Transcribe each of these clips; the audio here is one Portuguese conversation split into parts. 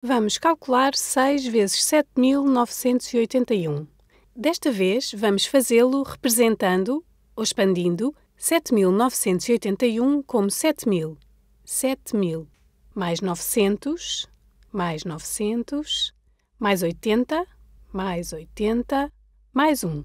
Vamos calcular 6 vezes 7.981. Desta vez, vamos fazê-lo representando ou expandindo 7.981 como 7.000. 7.000 mais 900, mais 900, mais 80, mais 80, mais 1,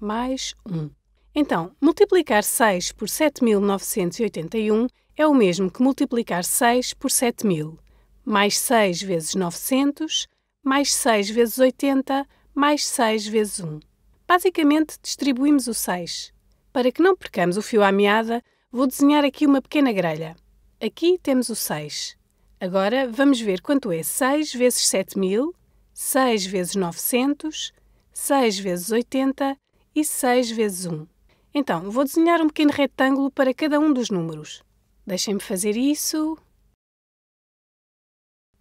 mais 1. Então, multiplicar 6 por 7.981 é o mesmo que multiplicar 6 por 7.000 mais 6 vezes 900, mais 6 vezes 80, mais 6 vezes 1. Basicamente, distribuímos o 6. Para que não percamos o fio à meada, vou desenhar aqui uma pequena grelha. Aqui temos o 6. Agora vamos ver quanto é 6 vezes 7000, 6 vezes 900, 6 vezes 80 e 6 vezes 1. Então, vou desenhar um pequeno retângulo para cada um dos números. Deixem-me fazer isso.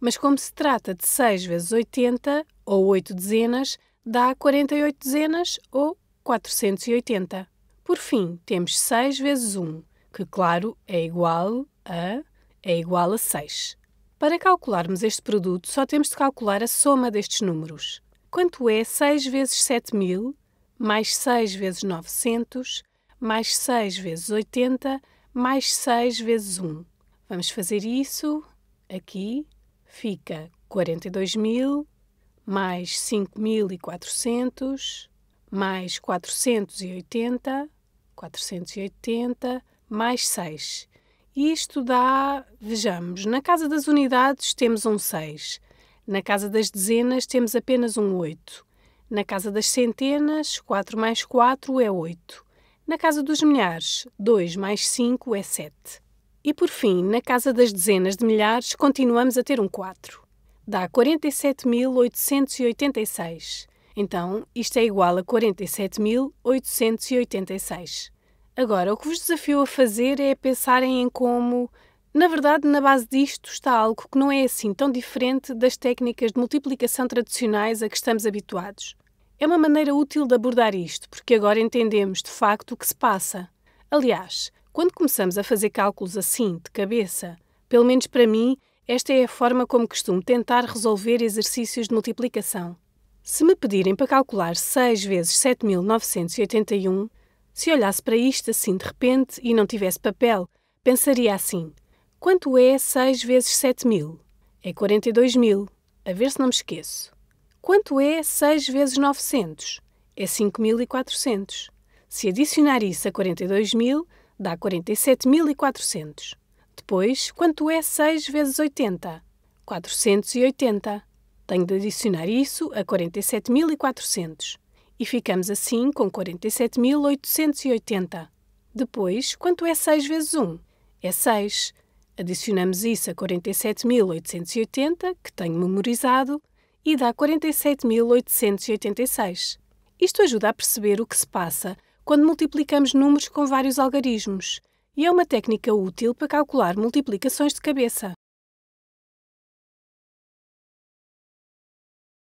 mas como se trata de 6 vezes 80, ou 8 dezenas, dá 48 dezenas, ou 480. Por fim, temos 6 vezes 1, que, claro, é igual a... é igual a 6. Para calcularmos este produto, só temos de calcular a soma destes números. Quanto é 6 vezes 7000, mais 6 vezes 900, mais 6 vezes 80, mais 6 vezes 1? Vamos fazer isso aqui fica 42 mil mais 5.400 mais 480, 480 mais 6. Isto dá, vejamos, na casa das unidades temos um 6, na casa das dezenas temos apenas um 8, na casa das centenas 4 mais 4 é 8, na casa dos milhares 2 mais 5 é 7. E por fim, na casa das dezenas de milhares, continuamos a ter um 4. Dá 47.886. Então, isto é igual a 47.886. Agora, o que vos desafio a fazer é pensarem em como. Na verdade, na base disto está algo que não é assim tão diferente das técnicas de multiplicação tradicionais a que estamos habituados. É uma maneira útil de abordar isto, porque agora entendemos de facto o que se passa. Aliás, quando começamos a fazer cálculos assim, de cabeça, pelo menos para mim, esta é a forma como costumo tentar resolver exercícios de multiplicação. Se me pedirem para calcular 6 vezes 7981, se olhasse para isto assim de repente e não tivesse papel, pensaria assim: quanto é 6 vezes 7000? É 42000. A ver se não me esqueço. Quanto é 6 vezes 900? É 5400. Se adicionar isso a 42000, dá 47.400. Depois, quanto é 6 vezes 80? 480. Tenho de adicionar isso a 47.400. E ficamos assim com 47.880. Depois, quanto é 6 vezes 1? É 6. Adicionamos isso a 47.880, que tenho memorizado, e dá 47.886. Isto ajuda a perceber o que se passa quando multiplicamos números com vários algarismos, e é uma técnica útil para calcular multiplicações de cabeça.